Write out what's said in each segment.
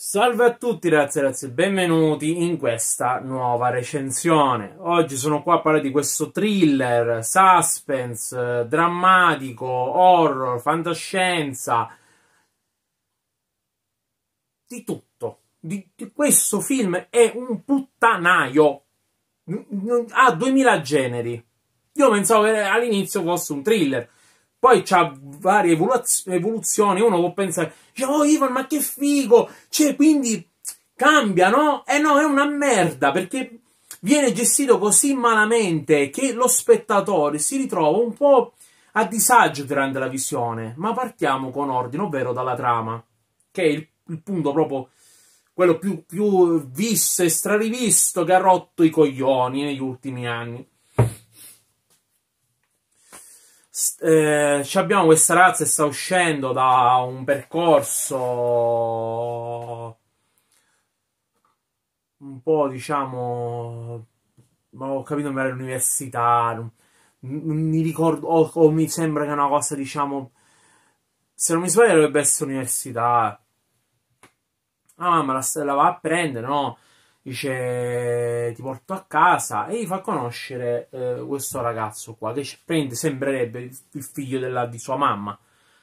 Salve a tutti ragazzi e ragazzi, benvenuti in questa nuova recensione. Oggi sono qua a parlare di questo thriller, suspense, eh, drammatico, horror, fantascienza, di tutto. Di, di questo film è un puttanaio, ha 2000 generi. Io pensavo che all'inizio fosse un thriller, poi c'ha varie evoluzioni, uno può pensare, oh Ivan, ma che figo! Cioè, quindi cambia, no? Eh no, è una merda, perché viene gestito così malamente che lo spettatore si ritrova un po' a disagio durante la visione. Ma partiamo con ordine, ovvero dalla trama, che è il, il punto proprio quello più, più visto e strarivisto che ha rotto i coglioni negli ultimi anni eh, abbiamo questa ragazza che sta uscendo da un percorso un po' diciamo ma ho capito magari universitario non mi ricordo o, o, mi sembra che è una cosa diciamo se non mi sbaglio dovrebbe essere università ah ma la stella va a prendere no dice ti porto a casa e gli fa conoscere eh, questo ragazzo qua che prende, sembrerebbe il figlio della, di sua mamma.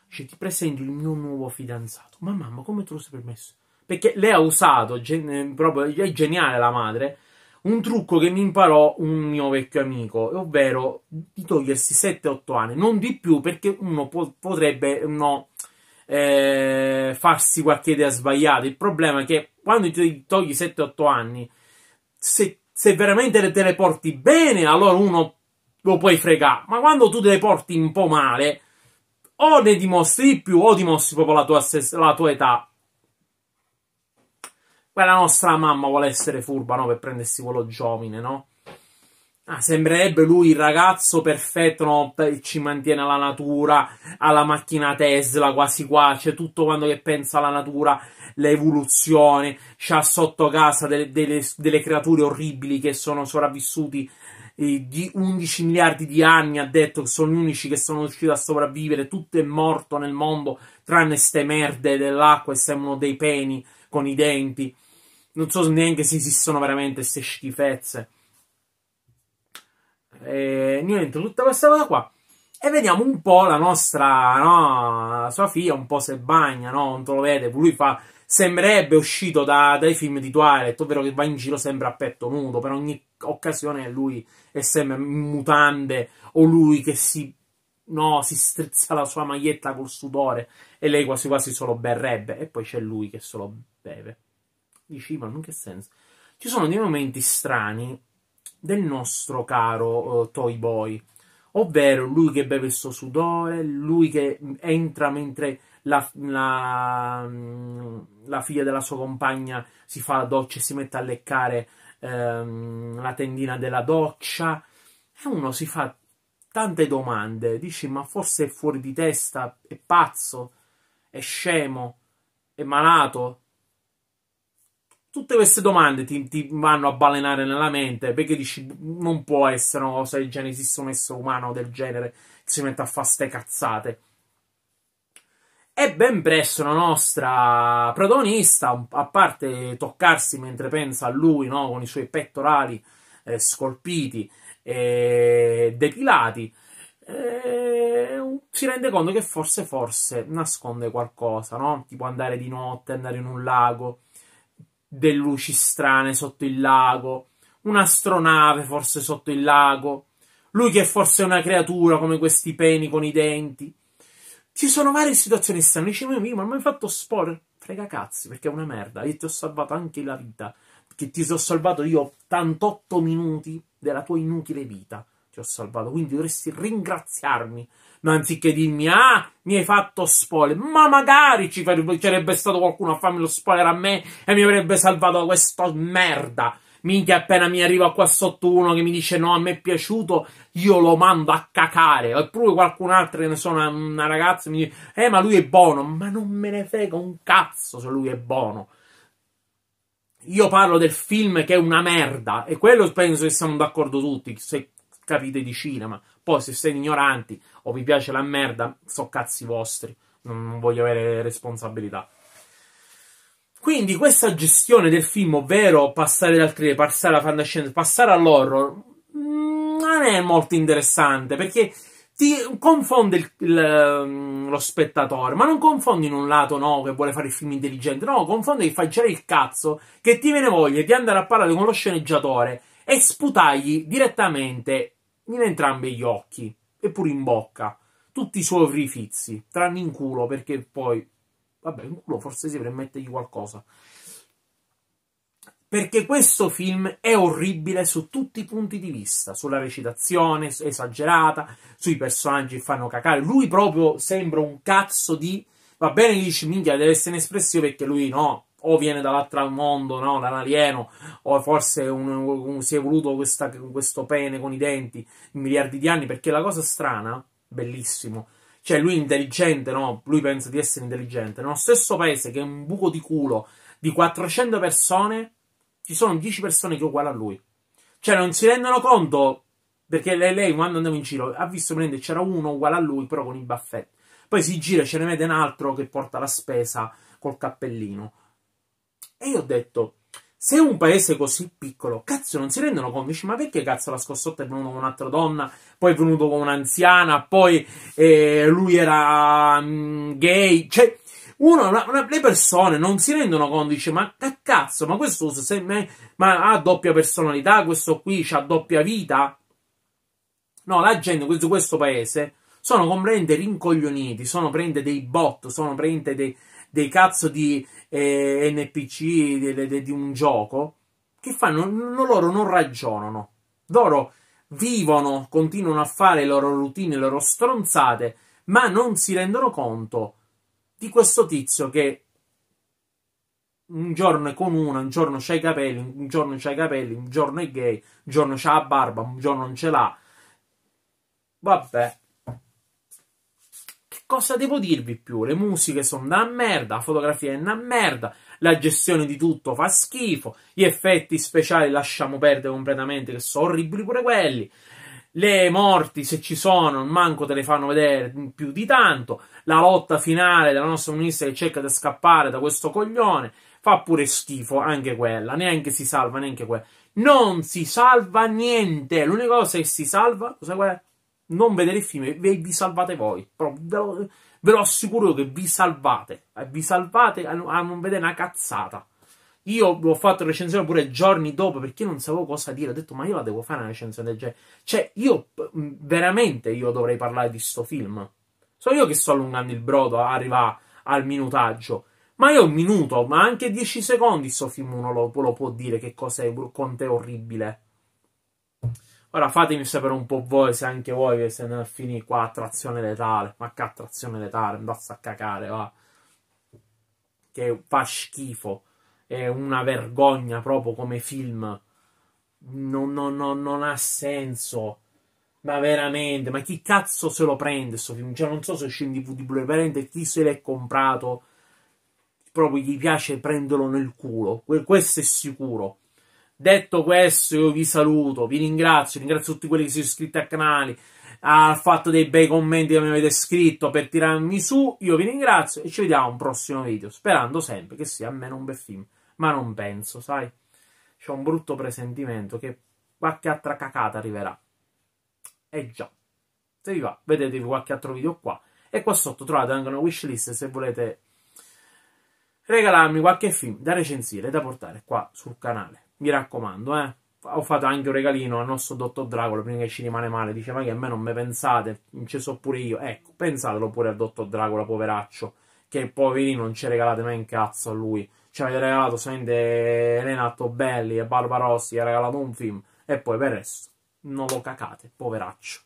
Dice ti presento il mio nuovo fidanzato. Ma mamma come te lo sei permesso? Perché lei ha usato, gen- eh, proprio è geniale la madre, un trucco che mi imparò un mio vecchio amico, ovvero di togliersi 7-8 anni, non di più perché uno po- potrebbe... No, eh, farsi qualche idea sbagliata. Il problema è che quando ti togli 7-8 anni, se, se veramente te le porti bene, allora uno lo puoi fregare. Ma quando tu te le porti un po' male, o ne dimostri di più, o dimostri proprio la tua, la tua età. Quella nostra mamma vuole essere furba, no? Per prendersi quello giovine, no? Ah, sembrerebbe lui il ragazzo perfetto, no? ci mantiene alla natura, alla macchina Tesla, quasi qua, c'è tutto quando che pensa alla natura, l'evoluzione, c'ha sotto casa delle, delle, delle creature orribili che sono sopravvissuti eh, di 11 miliardi di anni, ha detto che sono gli unici che sono riusciti a sopravvivere, tutto è morto nel mondo, tranne ste merde dell'acqua e sembrano dei peni con i denti. Non so neanche se esistono veramente queste schifezze. E niente, tutta questa cosa qua. E vediamo un po' la nostra, no, la sua figlia, un po' se bagna, no, non te lo vede, lui fa, sembrerebbe uscito da, dai film di Twilight, ovvero che va in giro sempre a petto nudo, per ogni occasione lui è sempre mutante, o lui che si, no, si strizza la sua maglietta col sudore, e lei quasi quasi solo berrebbe, e poi c'è lui che solo beve. Dici, ma in che senso? Ci sono dei momenti strani del nostro caro uh, Toy Boy, ovvero lui che beve il suo sudore, lui che entra mentre la, la, mm, la figlia della sua compagna si fa la doccia e si mette a leccare ehm, la tendina della doccia. E uno si fa tante domande, dici ma forse è fuori di testa, è pazzo, è scemo, è malato, tutte queste domande ti, ti, vanno a balenare nella mente perché dici non può essere una cosa del genere, esiste un essere umano del genere che si mette a fare ste cazzate. E ben presto la nostra protagonista, a parte toccarsi mentre pensa a lui, no? con i suoi pettorali eh, scolpiti e depilati, eh, si rende conto che forse, forse nasconde qualcosa, no? tipo andare di notte, andare in un lago delle luci strane sotto il lago, un'astronave forse sotto il lago, lui che è forse è una creatura come questi peni con i denti. Ci sono varie situazioni strane. Dice, mio amico, ma mi hai fatto spoiler? Frega cazzi, perché è una merda. Io ti ho salvato anche la vita. Che ti ho salvato io 88 minuti della tua inutile vita ti ho salvato, quindi dovresti ringraziarmi. No, anziché dirmi, ah, mi hai fatto spoiler, ma magari ci sarebbe stato qualcuno a farmi lo spoiler a me e mi avrebbe salvato da questa merda. Minchia, appena mi arriva qua sotto uno che mi dice no, a me è piaciuto, io lo mando a cacare. Oppure qualcun altro, che ne so, una, una ragazza mi dice, eh, ma lui è buono. Ma non me ne frega un cazzo se lui è buono. Io parlo del film che è una merda e quello penso che siamo d'accordo tutti. Se capite di cinema. Poi, se siete ignoranti o vi piace la merda, so cazzi vostri. Non voglio avere responsabilità. Quindi questa gestione del film, ovvero passare dal thriller, passare alla fantascienza, passare all'horror, mm, non è molto interessante perché ti confonde il, il, mm, lo spettatore, ma non confondi in un lato no che vuole fare il film intelligente, no, confonde che fai girare il cazzo, che ti viene voglia di andare a parlare con lo sceneggiatore e sputargli direttamente in entrambi gli occhi eppure in bocca, tutti i suoi orifizi, tranne in culo perché poi, vabbè, in culo forse si permettegli qualcosa. Perché questo film è orribile su tutti i punti di vista, sulla recitazione esagerata, sui personaggi che fanno cacare. Lui proprio sembra un cazzo di... Va bene gli dici, minchia, deve essere espressivo perché lui no, o viene dall'altro mondo, no? dall'alieno, o forse un, un, si è evoluto questa, questo pene con i denti in miliardi di anni, perché la cosa strana, bellissimo, cioè lui intelligente, no? lui pensa di essere intelligente, nello stesso paese che è un buco di culo di 400 persone, ci sono 10 persone che è uguale a lui. Cioè non si rendono conto, perché lei, lei quando andava in giro ha visto che c'era uno uguale a lui, però con i baffetti. Poi si gira e ce ne vede un altro che porta la spesa col cappellino e io ho detto, se un paese così piccolo, cazzo, non si rendono conto, Dice, ma perché cazzo la scossotta è venuto con un'altra donna, poi è venuto con un'anziana, poi eh, lui era mh, mm, gay, cioè... Uno, una, una, le persone non si rendono conto, dice, ma che cazzo, ma questo se me, ma ha doppia personalità, questo qui ha doppia vita. No, la gente di questo paese sono completamente rincoglioniti, sono prende dei bot, sono prende dei, dei cazzo di eh, NPC di, di, di, un gioco, che fanno? No, loro non ragionano. Loro vivono, continuano a fare le loro routine, le loro stronzate, ma non si rendono conto di questo tizio che un giorno è con una, un giorno c'ha i capelli, un giorno c'ha i capelli, un giorno è gay, un giorno c'ha la barba, un giorno non ce l'ha. Vabbè, cosa devo dirvi più? Le musiche sono da merda, la fotografia è una merda, la gestione di tutto fa schifo, gli effetti speciali lasciamo perdere completamente, che sono orribili pure quelli. Le morti, se ci sono, manco te le fanno vedere più di tanto. La lotta finale della nostra ministra che cerca di scappare da questo coglione fa pure schifo anche quella, neanche si salva neanche quella. Non si salva niente. L'unica cosa che si salva, cosa è? non vedere il film, vi, vi salvate voi. Però ve lo, ve lo, assicuro che vi salvate. Eh, vi salvate a, a, non vedere una cazzata. Io l'ho fatto recensione pure giorni dopo perché non sapevo cosa dire. Ho detto, ma io la devo fare una recensione del genere. Cioè, io veramente io dovrei parlare di sto film. So io che sto allungando il brodo arriva al minutaggio. Ma io un minuto, ma anche dieci secondi sto film uno lo, lo può dire che cos'è, quanto è orribile. Ora fatemi sapere un po' voi se anche voi che se ne finì qua attrazione letale. Ma che attrazione letale, andazza a cacare, va. Che fa schifo. È una vergogna proprio come film. Non, non, non, non ha senso. Ma veramente, ma chi cazzo se lo prende questo film? Cioè, non so se scende in DVD Blu, veramente chi se l'è comprato proprio gli piace prenderlo nel culo. Questo è sicuro. Detto questo, io vi saluto, vi ringrazio, ringrazio tutti quelli che si sono iscritti al canale, al fatto dei bei commenti che mi avete scritto per tirarmi su. Io vi ringrazio e ci vediamo a un prossimo video, sperando sempre che sia almeno un bel film. Ma non penso, sai? C'ho un brutto presentimento che qualche altra cacata arriverà. E eh già. Se vi va, vedetevi qualche altro video qua. E qua sotto trovate anche una wishlist se volete regalarmi qualche film da recensire e da portare qua sul canale. Mi raccomando, eh. Ho fatto anche un regalino al nostro dottor Dracula prima che ci rimane male. Dice, ma che a me non me pensate, ci so pure io. Ecco, pensatelo pure al dottor Dracula, poveraccio. Che poverino non ci regalate mai un cazzo a lui. Ci avete regalato solamente Renato Belli e Barbarossi, ha regalato un film. E poi per il resto non lo cacate, poveraccio.